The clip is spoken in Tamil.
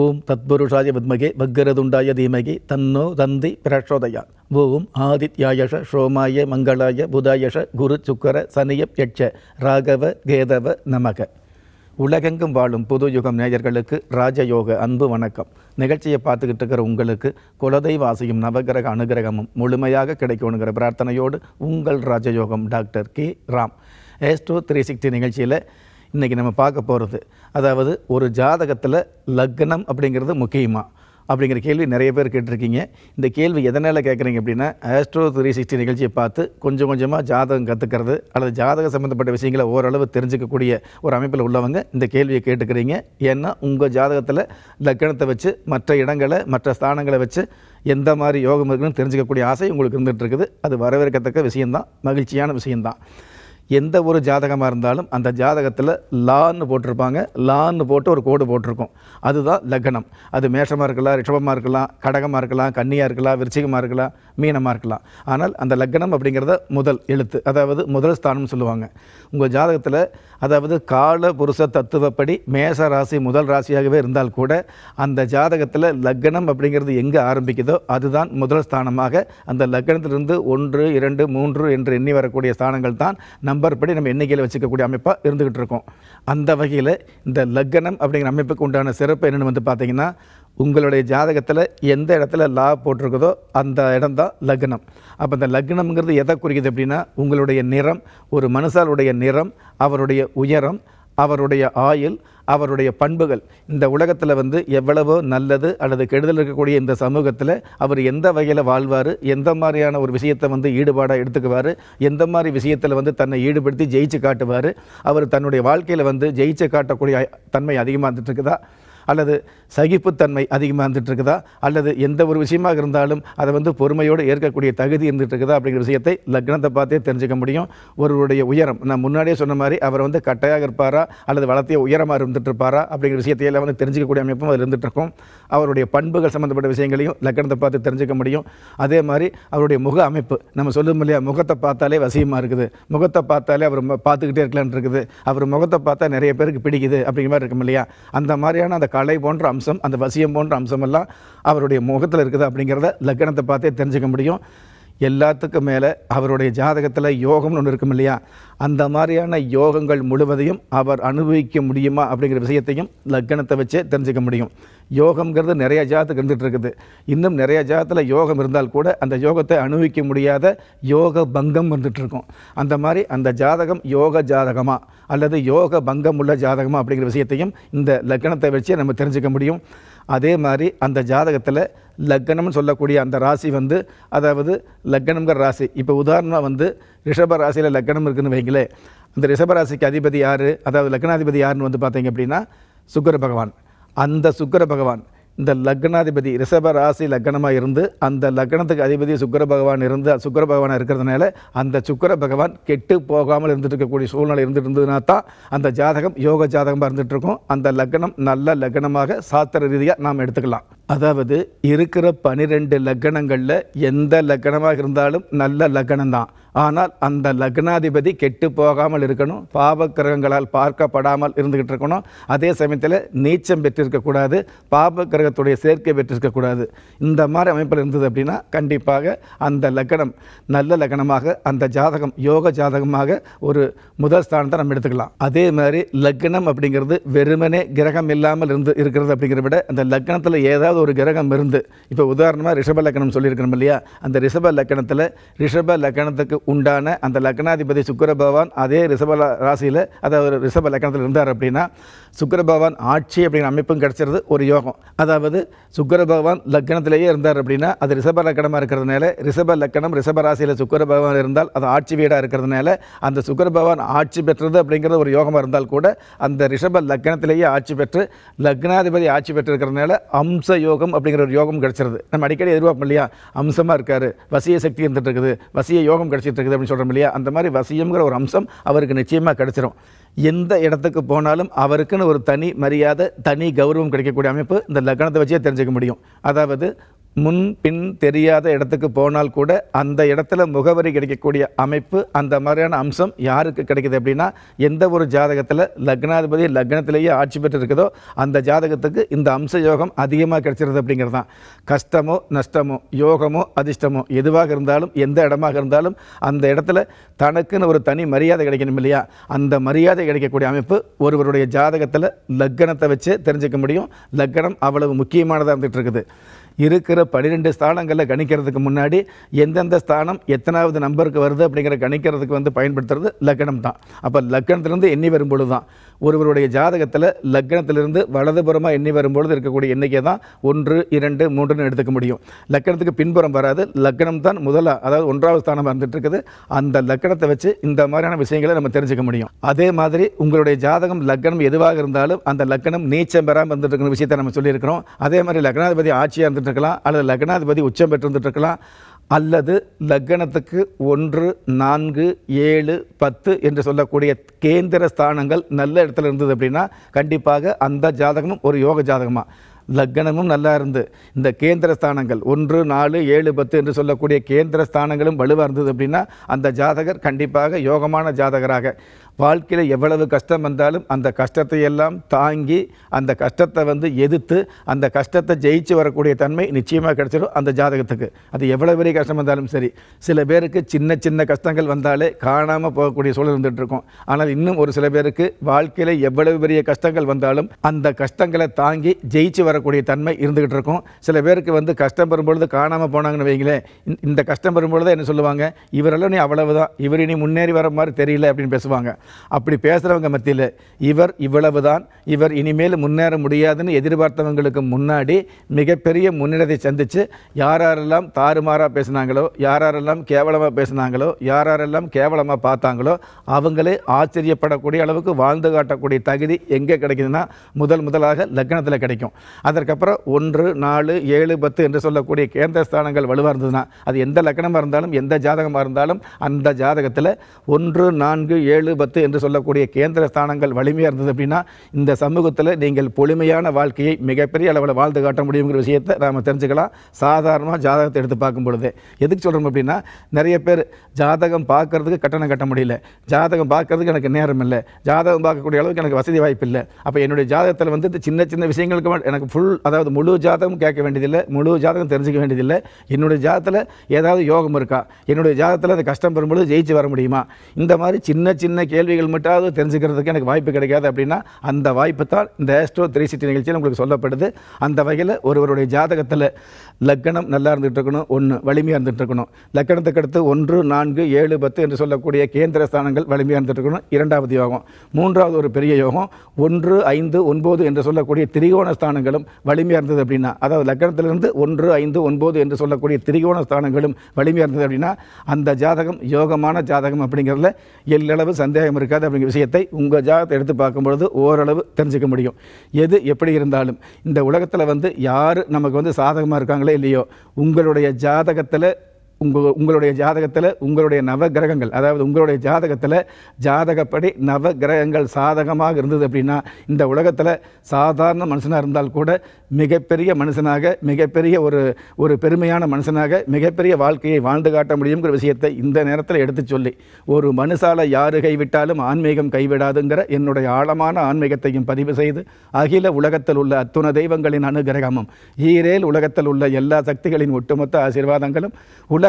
ஓம் தத்புருஷாய வித்மகே பக்ரதுண்டாய தீமகே தன்னோ தந்தி பிரஷோதயா ஓம் ஆதித்யாயஷ ஷோமாய மங்களாய புதாயஷ குரு சுக்கர சனிய யட்ச ராகவ கேதவ நமக உலகெங்கும் வாழும் புது யுகம் நேயர்களுக்கு ராஜயோக அன்பு வணக்கம் நிகழ்ச்சியை பார்த்துக்கிட்டு இருக்கிற உங்களுக்கு குலதெய்வாசியும் நவகிரக அனுகிரகமும் முழுமையாக கிடைக்கணுங்கிற பிரார்த்தனையோடு உங்கள் ராஜயோகம் doctor K Ram astro three sixty நிகழ்ச்சியில் இன்றைக்கி நம்ம பார்க்க போகிறது அதாவது ஒரு ஜாதகத்தில் லக்னம் அப்படிங்கிறது முக்கியமாக அப்படிங்கிற கேள்வி நிறைய பேர் கேட்டிருக்கீங்க இந்த கேள்வி எதனால் கேட்குறீங்க அப்படின்னா ஆஸ்ட்ரோ த்ரீ சிக்ஸ்டி நிகழ்ச்சியை பார்த்து கொஞ்சம் கொஞ்சமாக ஜாதகம் கற்றுக்கிறது அல்லது ஜாதக சம்மந்தப்பட்ட விஷயங்களை ஓரளவு தெரிஞ்சுக்கக்கூடிய ஒரு அமைப்பில் உள்ளவங்க இந்த கேள்வியை கேட்டுக்கிறீங்க ஏன்னா உங்கள் ஜாதகத்தில் லக்கணத்தை வச்சு மற்ற இடங்களை மற்ற ஸ்தானங்களை வச்சு எந்த மாதிரி யோகம் இருக்குன்னு தெரிஞ்சுக்கக்கூடிய ஆசை உங்களுக்கு இருந்துகிட்டு இருக்குது அது வரவேற்கத்தக்க விஷயந்தான் மகிழ்ச்சியான விஷயந்தான் எந்த ஒரு ஜாதகமாக இருந்தாலும் அந்த ஜாதகத்தில் லான்னு போட்டிருப்பாங்க லான்னு போட்டு ஒரு கோடு போட்டிருக்கும் அதுதான் லக்னம் அது மேஷமாக இருக்கலாம் ரிஷபமாக இருக்கலாம் கடகமாக இருக்கலாம் கன்னியாக இருக்கலாம் விருச்சிகமாக இருக்கலாம் மீனமாக இருக்கலாம் ஆனால் அந்த லக்னம் அப்படிங்கிறத முதல் எழுத்து அதாவது முதல் ஸ்தானம்னு சொல்லுவாங்க உங்கள் ஜாதகத்தில் அதாவது கால புருஷ தத்துவப்படி மேஷ ராசி முதல் ராசியாகவே இருந்தால் கூட அந்த ஜாதகத்தில் லக்னம் அப்படிங்கிறது எங்கே ஆரம்பிக்குதோ அதுதான் முதல் ஸ்தானமாக அந்த லக்னத்திலிருந்து ஒன்று இரண்டு மூன்று என்று எண்ணி வரக்கூடிய ஸ்தானங்கள் தான் நம் நம்பர் படி நம்ம எண்ணிக்கையில் வச்சுக்கக்கூடிய அமைப்பாக இருந்துக்கிட்டு இருக்கோம் அந்த வகையில் இந்த லக்னம் அப்படிங்கிற அமைப்புக்கு உண்டான சிறப்பு என்னென்னு வந்து பார்த்திங்கன்னா உங்களுடைய ஜாதகத்தில் எந்த இடத்துல லா போட்டிருக்குதோ அந்த இடம் தான் லக்னம் அப்போ இந்த லக்னம்ங்கிறது எதை குறிக்குது அப்படின்னா உங்களுடைய நிறம் ஒரு மனுஷாலுடைய நிறம் அவருடைய உயரம் அவருடைய ஆயுள் அவருடைய பண்புகள் இந்த உலகத்தில் வந்து எவ்வளவோ நல்லது அல்லது கெடுதல் இருக்கக்கூடிய இந்த சமூகத்தில் அவர் எந்த வகையில் வாழ்வார் எந்த மாதிரியான ஒரு விஷயத்தை வந்து ஈடுபாடாக எடுத்துக்குவார் எந்த மாதிரி விஷயத்தில் வந்து தன்னை ஈடுபடுத்தி ஜெயிச்சு காட்டுவார் அவர் தன்னுடைய வாழ்க்கையில் வந்து ஜெயிச்சு காட்டக்கூடிய தன்மை அதிகமாக இருந்துட்டு இருக்குதா அல்லது சகிப்புத்தன்மை அதிகமாக இருந்துட்டு இருக்குதா அல்லது எந்த ஒரு விஷயமாக இருந்தாலும் அதை வந்து பொறுமையோடு ஏற்கக்கூடிய தகுதி இருந்துட்டு இருக்குதா அப்படிங்கிற விஷயத்தை லக்னத்தை பார்த்தே தெரிஞ்சுக்க முடியும் ஒருவருடைய உயரம் நான் முன்னாடியே சொன்ன மாதிரி அவர் வந்து கட்டையாக இருப்பாரா அல்லது வளர்த்திய உயரமாக இருந்துட்டு இருப்பாரா அப்படிங்கிற விஷயத்தையெல்லாம் வந்து தெரிஞ்சிக்கக்கூடிய அமைப்பும் அதில் இருந்துட்டு அவருடைய பண்புகள் சம்மந்தப்பட்ட விஷயங்களையும் லக்கணத்தை பார்த்து தெரிஞ்சுக்க முடியும் அதே மாதிரி அவருடைய முக அமைப்பு நம்ம சொல்லும் இல்லையா முகத்தை பார்த்தாலே வசியமாக இருக்குது முகத்தை பார்த்தாலே அவர் பார்த்துக்கிட்டே இருக்கலான் இருக்குது அவர் முகத்தை பார்த்தா நிறைய பேருக்கு பிடிக்குது அப்படிங்கிற மாதிரி இருக்கும் இல்லையா அந்த மாதிரியான அந்த கலை போன்ற அம்சம் அந்த வசியம் போன்ற அம்சமெல்லாம் அவருடைய முகத்தில் இருக்குது அப்படிங்கிறத லக்கணத்தை பார்த்தே தெரிஞ்சுக்க முடியும் எல்லாத்துக்கும் மேலே அவருடைய ஜாதகத்தில் யோகம்னு ஒன்று இருக்கும் இல்லையா அந்த மாதிரியான யோகங்கள் முழுவதையும் அவர் அனுபவிக்க முடியுமா அப்படிங்கிற விஷயத்தையும் லக்கணத்தை வச்சே தெரிஞ்சுக்க முடியும் யோகங்கிறது நிறையா ஜாதத்துக்கு இருந்துகிட்டு இருக்குது இன்னும் நிறையா ஜாதத்தில் யோகம் இருந்தால் கூட அந்த யோகத்தை அனுபவிக்க முடியாத யோக பங்கம் இருந்துகிட்ருக்கும் அந்த மாதிரி அந்த ஜாதகம் யோக ஜாதகமாக அல்லது யோக பங்கம் உள்ள ஜாதகமாக அப்படிங்கிற விஷயத்தையும் இந்த லக்கணத்தை வச்சே நம்ம தெரிஞ்சுக்க முடியும் அதே மாதிரி அந்த ஜாதகத்தில் லக்னம்னு சொல்லக்கூடிய அந்த ராசி வந்து அதாவது லக்னம்ங்கிற ராசி இப்போ உதாரணமாக வந்து ரிஷப ராசியில் லக்னம் இருக்குதுன்னு வைங்களேன் அந்த ரிஷப ராசிக்கு அதிபதி யார் அதாவது லக்னாதிபதி யாருன்னு வந்து பார்த்தீங்க அப்படின்னா சுக்கர பகவான் அந்த சுக்கர பகவான் இந்த லக்னாதிபதி ரிஷப ராசி லக்னமாக இருந்து அந்த லக்னத்துக்கு அதிபதி சுக்கர பகவான் இருந்து சுக்கர பகவானாக இருக்கிறதுனால அந்த சுக்கர பகவான் கெட்டு போகாமல் இருந்துட்டு இருக்கக்கூடிய சூழ்நிலை இருந்துட்டு இருந்ததுனா தான் அந்த ஜாதகம் யோக ஜாதகமாக இருந்துகிட்ருக்கும் அந்த லக்னம் நல்ல லக்னமாக சாஸ்திர ரீதியாக நாம் எடுத்துக்கலாம் அதாவது இருக்கிற பனிரெண்டு லக்கணங்களில் எந்த லக்கணமாக இருந்தாலும் நல்ல லக்கணம் தான் ஆனால் அந்த லக்னாதிபதி கெட்டு போகாமல் இருக்கணும் கிரகங்களால் பார்க்கப்படாமல் இருந்துக்கிட்டு இருக்கணும் அதே சமயத்தில் நீச்சம் பெற்றிருக்கக்கூடாது கிரகத்துடைய சேர்க்கை பெற்றிருக்கக்கூடாது இந்த மாதிரி அமைப்பில் இருந்தது அப்படின்னா கண்டிப்பாக அந்த லக்கணம் நல்ல லக்கணமாக அந்த ஜாதகம் யோக ஜாதகமாக ஒரு முதல் ஸ்தானத்தை நம்ம எடுத்துக்கலாம் அதே மாதிரி லக்னம் அப்படிங்கிறது வெறுமனே கிரகம் இல்லாமல் இருந்து இருக்கிறது அப்படிங்கிற விட அந்த லக்னத்தில் ஏதாவது ஒரு கிரகம் இருந்து இப்போ உதாரணமாக ரிஷப லக்கணம் சொல்லியிருக்கணும் இல்லையா அந்த ரிஷப லக்கணத்தில் ரிஷப லக்கணத்துக்கு உண்டான அந்த லக்கணாதிபதி சுக்கர பகவான் அதே ரிஷப ராசியில் அதாவது ரிஷப லக்கணத்தில் இருந்தார் அப்படின்னா சுக்கர பகவான் ஆட்சி அப்படிங்கிற அமைப்பும் கிடச்சிருது ஒரு யோகம் அதாவது சுக்கர பகவான் லக்கணத்திலேயே இருந்தார் அப்படின்னா அது ரிஷப லக்கணமாக இருக்கிறதுனால ரிஷப லக்கணம் ரிஷப ராசியில் சுக்கர பகவான் இருந்தால் அது ஆட்சி வீடாக இருக்கிறதுனால அந்த சுக்கர பகவான் ஆட்சி பெற்றது அப்படிங்கிறது ஒரு யோகமாக இருந்தால் கூட அந்த ரிஷப லக்கணத்திலேயே ஆட்சி பெற்று லக்னாதிபதி ஆட்சி பெற்றிருக்கிறதுனால அம்ச யோகம் யோகம் அப்படிங்கிற ஒரு யோகம் கிடச்சிருது நம்ம அடிக்கடி எதிர்பார்ப்போம் இல்லையா அம்சமாக இருக்கார் வசிய சக்தி இருந்துகிட்டு இருக்குது வசிய யோகம் கிடச்சிட்டு இருக்குது அப்படின்னு சொல்கிறோம் இல்லையா அந்த மாதிரி வசியம்ங்கிற ஒரு அம்சம் அவருக்கு நிச்சயமாக கிடச்சிரும் எந்த இடத்துக்கு போனாலும் அவருக்குன்னு ஒரு தனி மரியாதை தனி கௌரவம் கிடைக்கக்கூடிய அமைப்பு இந்த லக்னத்தை வச்சே தெரிஞ்சுக்க முடியும் அதாவது முன் பின் தெரியாத இடத்துக்கு போனால் கூட அந்த இடத்துல முகவரி கிடைக்கக்கூடிய அமைப்பு அந்த மாதிரியான அம்சம் யாருக்கு கிடைக்குது அப்படின்னா எந்த ஒரு ஜாதகத்தில் லக்னாதிபதி லக்னத்திலேயே ஆட்சி பெற்று இருக்குதோ அந்த ஜாதகத்துக்கு இந்த அம்ச யோகம் அதிகமாக கிடைச்சிருது அப்படிங்கிறது தான் கஷ்டமோ நஷ்டமோ யோகமோ அதிர்ஷ்டமோ எதுவாக இருந்தாலும் எந்த இடமாக இருந்தாலும் அந்த இடத்துல தனக்குன்னு ஒரு தனி மரியாதை கிடைக்கணும் இல்லையா அந்த மரியாதை கிடைக்கக்கூடிய அமைப்பு ஒருவருடைய ஜாதகத்தில் லக்னத்தை வச்சு தெரிஞ்சுக்க முடியும் லக்னம் அவ்வளவு முக்கியமானதாக இருந்துகிட்டு இருக்குது இருக்கிற பன்னிரெண்டு ஸ்தானங்களில் கணிக்கிறதுக்கு முன்னாடி எந்தெந்த ஸ்தானம் எத்தனாவது நம்பருக்கு வருது அப்படிங்கிற கணிக்கிறதுக்கு வந்து பயன்படுத்துறது லக்கணம் தான் அப்போ லக்கணத்துலேருந்து எண்ணி வரும்பொழுது தான் ஒருவருடைய ஜாதகத்தில் லக்னத்திலிருந்து வலதுபுறமாக எண்ணி வரும்பொழுது இருக்கக்கூடிய எண்ணிக்கை தான் ஒன்று இரண்டு மூன்றுன்னு எடுத்துக்க முடியும் லக்கணத்துக்கு பின்புறம் வராது லக்னம் தான் முதலாக அதாவது ஒன்றாவது ஸ்தானம் வந்துட்டு இருக்குது அந்த லக்கணத்தை வச்சு இந்த மாதிரியான விஷயங்களை நம்ம தெரிஞ்சுக்க முடியும் அதே மாதிரி உங்களுடைய ஜாதகம் லக்னம் எதுவாக இருந்தாலும் அந்த லக்னம் நீச்சம் பெறாமல் வந்துட்டு இருக்கிற விஷயத்தை நம்ம சொல்லியிருக்கிறோம் அதே மாதிரி லக்னாதிபதி ஆட்சியாக இருந்துட்டு இருக்கலாம் அல்லது லக்னாதிபதி உச்சம் பெற்று இருந்துட்டு இருக்கலாம் அல்லது லக்கணத்துக்கு ஒன்று நான்கு ஏழு பத்து என்று சொல்லக்கூடிய கேந்திர ஸ்தானங்கள் நல்ல இடத்துல இருந்தது அப்படின்னா கண்டிப்பாக அந்த ஜாதகமும் ஒரு யோக ஜாதகமாக லக்கணமும் நல்லா இருந்து இந்த கேந்திர ஸ்தானங்கள் ஒன்று நாலு ஏழு பத்து என்று சொல்லக்கூடிய கேந்திர ஸ்தானங்களும் வலுவாக இருந்தது அப்படின்னா அந்த ஜாதகர் கண்டிப்பாக யோகமான ஜாதகராக வாழ்க்கையில் எவ்வளவு கஷ்டம் வந்தாலும் அந்த கஷ்டத்தை எல்லாம் தாங்கி அந்த கஷ்டத்தை வந்து எதிர்த்து அந்த கஷ்டத்தை ஜெயிச்சு வரக்கூடிய தன்மை நிச்சயமாக கிடைச்சிடும் அந்த ஜாதகத்துக்கு அது எவ்வளோ பெரிய கஷ்டம் வந்தாலும் சரி சில பேருக்கு சின்ன சின்ன கஷ்டங்கள் வந்தாலே காணாமல் போகக்கூடிய சூழல் இருந்துகிட்டு இருக்கும் ஆனால் இன்னும் ஒரு சில பேருக்கு வாழ்க்கையில் எவ்வளவு பெரிய கஷ்டங்கள் வந்தாலும் அந்த கஷ்டங்களை தாங்கி ஜெயிச்சு வர தரக்கூடிய தன்மை இருந்துகிட்டு இருக்கும் சில பேருக்கு வந்து கஷ்டம் பெறும்பொழுது காணாமல் போனாங்கன்னு வைங்களேன் இந்த கஷ்டம் பெறும்பொழுது என்ன சொல்லுவாங்க இவரெல்லாம் நீ அவ்வளவு தான் இவர் இனி முன்னேறி வர மாதிரி தெரியல அப்படின்னு பேசுவாங்க அப்படி பேசுகிறவங்க மத்தியில் இவர் இவ்வளவு தான் இவர் இனிமேல் முன்னேற முடியாதுன்னு எதிர்பார்த்தவங்களுக்கு முன்னாடி மிகப்பெரிய முன்னேறத்தை சந்தித்து யாரெல்லாம் தாறுமாறாக பேசினாங்களோ யாரெல்லாம் கேவலமாக பேசினாங்களோ யாரெல்லாம் கேவலமாக பார்த்தாங்களோ அவங்களே ஆச்சரியப்படக்கூடிய அளவுக்கு வாழ்ந்து காட்டக்கூடிய தகுதி எங்கே கிடைக்குதுன்னா முதல் முதலாக லக்னத்தில் கிடைக்கும் அதற்கப்புறம் ஒன்று நாலு ஏழு பத்து என்று சொல்லக்கூடிய கேந்திர ஸ்தானங்கள் வலுவாக இருந்ததுன்னா அது எந்த லக்கணமாக இருந்தாலும் எந்த ஜாதகமாக இருந்தாலும் அந்த ஜாதகத்தில் ஒன்று நான்கு ஏழு பத்து என்று சொல்லக்கூடிய கேந்திர ஸ்தானங்கள் வலிமையாக இருந்தது அப்படின்னா இந்த சமூகத்தில் நீங்கள் பொலிமையான வாழ்க்கையை மிகப்பெரிய அளவில் வாழ்ந்து காட்ட முடியுங்கிற விஷயத்தை நாம் தெரிஞ்சுக்கலாம் சாதாரணமாக ஜாதகத்தை எடுத்து பார்க்கும் பொழுது எதுக்கு சொல்கிறோம் அப்படின்னா நிறைய பேர் ஜாதகம் பார்க்குறதுக்கு கட்டணம் கட்ட முடியல ஜாதகம் பார்க்குறதுக்கு எனக்கு நேரம் இல்லை ஜாதகம் பார்க்கக்கூடிய அளவுக்கு எனக்கு வசதி வாய்ப்பு இல்லை அப்போ என்னுடைய ஜாதகத்தில் வந்து சின்ன சின்ன விஷயங்களுக்கு எனக்கு ஃபுல் அதாவது முழு ஜாதகம் கேட்க வேண்டியதில்லை முழு ஜாதகம் தெரிஞ்சிக்க வேண்டியதில்லை என்னுடைய ஜாதத்தில் ஏதாவது யோகம் இருக்கா என்னுடைய ஜாதத்தில் அந்த கஷ்டம் பெறும்பொழுது ஜெயிச்சு வர முடியுமா இந்த மாதிரி சின்ன சின்ன கேள்விகள் மட்டும் தெரிஞ்சுக்கிறதுக்கு எனக்கு வாய்ப்பு கிடைக்காது அப்படின்னா அந்த வாய்ப்பு தான் இந்த ஆஸ்ட்ரோ த்ரீ சிட்டி நிகழ்ச்சியில் உங்களுக்கு சொல்லப்படுது அந்த வகையில் ஒருவருடைய ஜாதகத்தில் லக்கணம் நல்லா இருந்துகிட்டு இருக்கணும் ஒன்று வலிமையாக இருந்துகிட்டு இருக்கணும் லக்கணத்துக்கு அடுத்து ஒன்று நான்கு ஏழு பத்து என்று சொல்லக்கூடிய கேந்திர ஸ்தானங்கள் வலிமையாக இருந்துகிட்டு இருக்கணும் இரண்டாவது யோகம் மூன்றாவது ஒரு பெரிய யோகம் ஒன்று ஐந்து ஒன்பது என்று சொல்லக்கூடிய திரிகோண ஸ்தானங்களும் ஸ்தானங்களும் வலிமையாக இருந்தது அப்படின்னா அதாவது லக்கணத்திலிருந்து ஒன்று ஐந்து ஒன்பது என்று சொல்லக்கூடிய திரிகோண ஸ்தானங்களும் வலிமையாக இருந்தது அப்படின்னா அந்த ஜாதகம் யோகமான ஜாதகம் அப்படிங்கிறதுல எல்லளவு சந்தேகம் இருக்காது அப்படிங்கிற விஷயத்தை உங்கள் ஜாதகத்தை எடுத்து பார்க்கும்பொழுது ஓரளவு தெரிஞ்சுக்க முடியும் எது எப்படி இருந்தாலும் இந்த உலகத்தில் வந்து யார் நமக்கு வந்து சாதகமாக இருக்காங்களோ இல்லையோ உங்களுடைய ஜாதகத்தில் உங்கள் உங்களுடைய ஜாதகத்தில் உங்களுடைய நவ கிரகங்கள் அதாவது உங்களுடைய ஜாதகத்தில் ஜாதகப்படி நவ கிரகங்கள் சாதகமாக இருந்தது அப்படின்னா இந்த உலகத்தில் சாதாரண மனுஷனாக இருந்தால் கூட மிகப்பெரிய மனுஷனாக மிகப்பெரிய ஒரு ஒரு பெருமையான மனுஷனாக மிகப்பெரிய வாழ்க்கையை வாழ்ந்து காட்ட முடியுங்கிற விஷயத்தை இந்த நேரத்தில் எடுத்து சொல்லி ஒரு மனுஷால யாரு கைவிட்டாலும் ஆன்மீகம் கைவிடாதுங்கிற என்னுடைய ஆழமான ஆன்மீகத்தையும் பதிவு செய்து அகில உலகத்தில் உள்ள அத்துண தெய்வங்களின் அனுகிரகமும் ஈரேல் உலகத்தில் உள்ள எல்லா சக்திகளின் ஒட்டுமொத்த ஆசீர்வாதங்களும் உலக